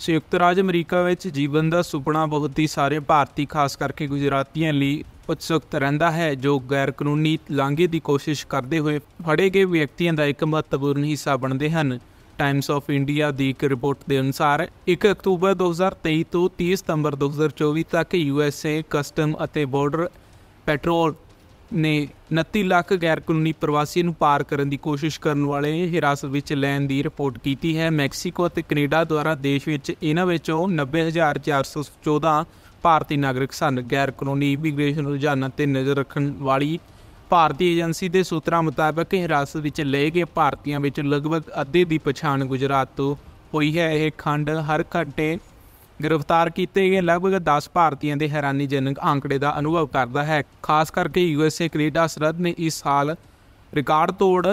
ਸੰਯੁਕਤ ਰਾਜ ਅਮਰੀਕਾ ਵਿੱਚ ਜੀਵਨ ਦਾ ਸੁਪਨਾ ਬਹੁਤ ਹੀ ਸਾਰੇ ਭਾਰਤੀ ਖਾਸ ਕਰਕੇ ਗੁਜਰਾਤੀਆਂ ਲਈ ਉਤਸੁਕਤ ਰਹਿੰਦਾ ਹੈ ਜੋ ਗੈਰ ਕਾਨੂੰਨੀ ਲਾਂਘੇ ਦੀ ਕੋਸ਼ਿਸ਼ ਕਰਦੇ ਹੋਏ ਫੜੇ ਗਏ ਵਿਅਕਤੀਆਂ ਦਾ ਇੱਕ ਮਹੱਤਵਪੂਰਨ ਹਿੱਸਾ ਬਣਦੇ ਹਨ ਟਾਈਮਸ ਆਫ ਇੰਡੀਆ ਦੀ ਇੱਕ ਰਿਪੋਰਟ ਦੇ ਅਨੁਸਾਰ 1 ਅਕਤੂਬਰ 2023 ਤੋਂ 30 ਸਤੰਬਰ 2024 ਤੱਕ ਯੂਐਸਏ ਕਸਟਮ ਅਤੇ ਬਾਰਡਰ ਪੈਟਰੋਲ ਨੇ 29 ਲੱਖ ਗੈਰ ਕਾਨੂੰਨੀ ਪ੍ਰਵਾਸੀਆਂ ਨੂੰ ਪਾਰ ਕਰਨ ਦੀ ਕੋਸ਼ਿਸ਼ ਕਰਨ ਵਾਲੇ ਹਿਰਾਸਤ ਵਿੱਚ ਲੈਣ ਦੀ ਰਿਪੋਰਟ ਕੀਤੀ ਹੈ ਮੈਕਸੀਕੋ ਅਤੇ ਕੈਨੇਡਾ ਦੁਆਰਾ ਦੇਸ਼ ਵਿੱਚ ਇਹਨਾਂ ਵਿੱਚੋਂ 90414 ਭਾਰਤੀ ਨਾਗਰਿਕ ਸਨ ਗੈਰ ਕਾਨੂੰਨੀ ਇਮੀਗ੍ਰੇਸ਼ਨ ਰੁਝਾਨਾਂ ਤੇ ਨਜ਼ਰ ਰੱਖਣ ਵਾਲੀ ਭਾਰਤੀ ਏਜੰਸੀ ਦੇ ਸੂਤਰਾਂ ਮੁਤਾਬਕ ਹਿਰਾਸਤ ਵਿੱਚ ਲਏ ਗਏ ਭਾਰਤੀਆਂ ਵਿੱਚ ਲਗਭਗ ਅੱਧੇ ਦੀ ਪਛਾਣ ਗੁਜਰਾਤ ਤੋਂ ਹੋਈ ਹੈ ਇਹ ਖੰਡ ਹਰ ਘੰਟੇ ਗ੍ਰਿਫਤਾਰ ਕੀਤੇ ਗਏ ਲਗਭਗ 10 ਭਾਰਤੀਆਂ ਦੇ ਹੈਰਾਨੀਜਨਕ ਅੰਕੜੇ ਦਾ ਅਨੁਭਵ ਕਰਦਾ ਹੈ ਖਾਸ ਕਰਕੇ ਯੂਐਸਏ ਕੈਨੇਡਾ ਸਰਦ ਨੇ ਇਸ ਸਾਲ ਰਿਕਾਰਡ ਤੋੜ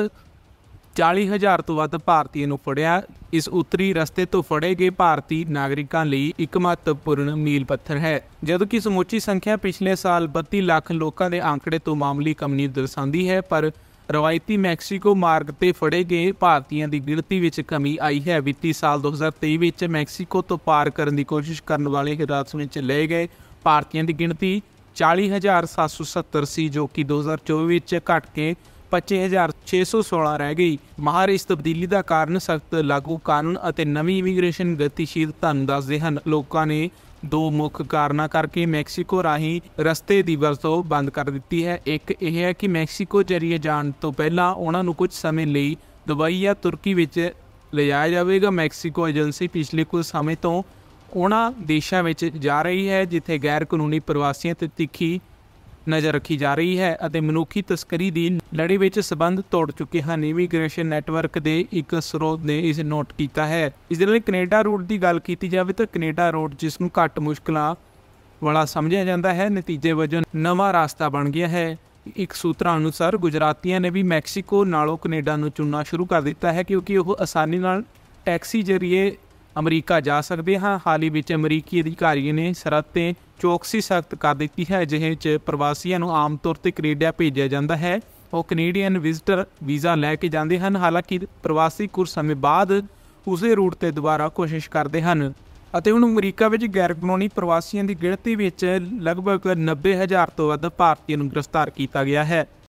40000 ਤੋਂ ਵੱਧ ਭਾਰਤੀਆਂ ਨੂੰ ਫੜਿਆ ਇਸ ਉੱਤਰੀ ਰਸਤੇ ਤੋਂ ਫੜੇ ਗਏ ਭਾਰਤੀ ਨਾਗਰਿਕਾਂ ਲਈ ਇੱਕ ਮਹੱਤਵਪੂਰਨ ਮੀਲ ਪੱਥਰ ਹੈ ਜਦੋਂ ਕਿ ਸਮੁੱਚੀ ਸੰਖਿਆ ਪਿਛਲੇ ਸਾਲ 32 ਲੱਖ ਲੋਕਾਂ ਦੇ ਅੰਕੜੇ ਤੋਂ ਮਾਮੂਲੀ ਕਮੀ ਦਰਸਾਉਂਦੀ ਹੈ ਪਰ ਰਵਾਇਤੀ ਮੈਕਸੀਕੋ ਮਾਰਗ ਤੇ ਫੜੇ ਗਏ ਭਾਰਤੀਆਂ ਦੀ ਗਿਣਤੀ ਵਿੱਚ ਕਮੀ ਆਈ ਹੈ ਵਿੱਤੀ ਸਾਲ 2023 ਵਿੱਚ ਮੈਕਸੀਕੋ ਤੋਂ ਪਾਰ ਕਰਨ ਦੀ ਕੋਸ਼ਿਸ਼ ਕਰਨ ਵਾਲੇ ਹਿਰਾਸਤ ਵਿੱਚ ਲਏ ਗਏ ਭਾਰਤੀਆਂ ਦੀ ਗਿਣਤੀ 40770 ਸੀ ਜੋ ਕਿ 2024 ਵਿੱਚ ਘਟ ਕੇ 25616 ਰਹਿ ਗਈ ਮਹਾਰ ਇਸ ਤਬਦੀਲੀ ਦਾ ਕਾਰਨ ਸਖਤ ਲਾਗੂ ਕਾਨੂੰਨ ਅਤੇ ਨਵੀਂ ਇਮੀਗ੍ਰੇਸ਼ਨ ਗਤੀਸ਼ੀਲਤਾ ਨੂੰ ਦੱਸਦੇ ਹਨ ਲੋਕਾਂ ਨੇ ਦੋ ਮੁੱਖ ਕਾਰਨਾਂ ਕਰਕੇ ਮੈਕਸੀਕੋ ਰਾਹੀਂ ਰਸਤੇ ਦੀ ਵਰਤੋਂ ਬੰਦ ਕਰ ਦਿੱਤੀ ਹੈ ਇੱਕ ਇਹ ਹੈ ਕਿ ਮੈਕਸੀਕੋ ਜਰੀਏ ਜਾਣ ਤੋਂ ਪਹਿਲਾਂ ਉਹਨਾਂ ਨੂੰ ਕੁਝ ਸਮੇਂ ਲਈ ਦੁਬਈ ਜਾਂ ਤੁਰਕੀ ਵਿੱਚ ਲਿਜਾਇਆ ਜਾਵੇਗਾ ਮੈਕਸੀਕੋ ਏਜੰਸੀ ਪਿਛਲੇ ਕੁਝ ਸਮੇਂ ਤੋਂ ਉਹਨਾਂ ਦੇਸ਼ਾਂ ਵਿੱਚ ਜਾ ਰਹੀ ਹੈ ਜਿੱਥੇ ਗੈਰ ਕਾਨੂੰਨੀ ਪ੍ਰਵਾਸੀਆਂ ਤੇ ਤਿੱਖੀ ਨਜ਼ਰ ਰੱਖੀ ਜਾ ਰਹੀ ਹੈ ਅਤੇ ਮਨੁੱਖੀ ਤਸਕਰੀ ਦੀ ਲੜੀ ਵਿੱਚ ਸਬੰਧ ਤੋੜ ਚੁੱਕੇ ਹਨ ਇਮੀਗ੍ਰੇਸ਼ਨ ਨੈਟਵਰਕ ਦੇ ਇੱਕ ਸਰੋਤ ਨੇ ਇਸ ਨੋਟ ਕੀਤਾ ਹੈ ਇਸ ਦੇ ਨਾਲ ਕੈਨੇਡਾ ਰੂਟ ਦੀ ਗੱਲ ਕੀਤੀ ਜਾਵੇ ਤਾਂ ਕੈਨੇਡਾ ਰੋਡ ਜਿਸ ਨੂੰ ਘੱਟ ਮੁਸ਼ਕਲਾਂ ਵਾਲਾ ਸਮਝਿਆ ਜਾਂਦਾ ਹੈ ਨਤੀਜੇ ਵਜੋਂ ਨਵਾਂ ਰਾਸਤਾ ਬਣ ਗਿਆ ਹੈ ਇੱਕ ਸੂਤਰ ਅਨੁਸਾਰ ਗੁਜਰਾਤੀਆਂ ਨੇ ਵੀ ਮੈਕਸੀਕੋ ਨਾਲੋਂ ਕੈਨੇਡਾ ਨੂੰ ਚੁਣਨਾ ਸ਼ੁਰੂ ਕਰ ਦਿੱਤਾ ਹੈ ਕਿਉਂਕਿ ਉਹ ਆਸਾਨੀ ਨਾਲ ਟੈਕਸੀ ਜਰੀਏ ਅਮਰੀਕਾ ਜਾ ਸਕਦੇ ਹਾਂ ਹਾਲ ਹੀ ਵਿੱਚ ਅਮਰੀਕੀ ਅਧਿਕਾਰੀ ਨੇ ਸਰਹੱਦ ਤੇ ਚੌਕਸੀ ਸਖਤ ਕਰ ਦਿੱਤੀ ਹੈ ਜਿਹੇ ਚ ਪ੍ਰਵਾਸੀਆਂ ਨੂੰ ਆਮ ਤੌਰ ਤੇ ਕੈਨੇਡਾ ਭੇਜਿਆ ਜਾਂਦਾ ਹੈ ਉਹ ਕੈਨੇਡੀਅਨ ਵਿਜ਼ਟਰ ਵੀਜ਼ਾ ਲੈ ਕੇ ਜਾਂਦੇ ਹਨ ਹਾਲਾਂਕਿ ਪ੍ਰਵਾਸੀ ਕੁਝ ਸਮੇਂ ਬਾਅਦ ਉਸੇ ਰੂਟ ਤੇ ਦੁਬਾਰਾ ਕੋਸ਼ਿਸ਼ ਕਰਦੇ ਹਨ ਅਤੇ ਹੁਣ ਅਮਰੀਕਾ ਵਿੱਚ ਗੈਰ ਕਾਨੂੰਨੀ ਪ੍ਰਵਾਸੀਆਂ ਦੀ ਗਿਣਤੀ ਵਿੱਚ ਲਗਭਗ 90000 ਤੋਂ ਵੱਧ ਭਾਰਤੀਆਂ ਨੂੰ ਗ੍ਰਿਫਤਾਰ ਕੀਤਾ ਗਿਆ ਹੈ